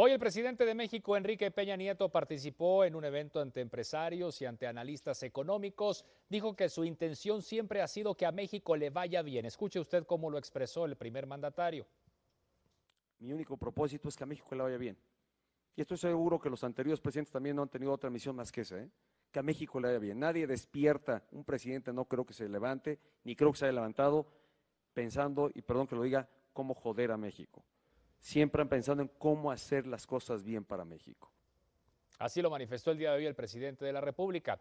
Hoy el presidente de México, Enrique Peña Nieto, participó en un evento ante empresarios y ante analistas económicos. Dijo que su intención siempre ha sido que a México le vaya bien. Escuche usted cómo lo expresó el primer mandatario. Mi único propósito es que a México le vaya bien. Y estoy seguro que los anteriores presidentes también no han tenido otra misión más que esa, ¿eh? que a México le vaya bien. Nadie despierta, un presidente no creo que se levante, ni creo que se haya levantado pensando, y perdón que lo diga, cómo joder a México siempre han pensado en cómo hacer las cosas bien para México. Así lo manifestó el día de hoy el presidente de la República.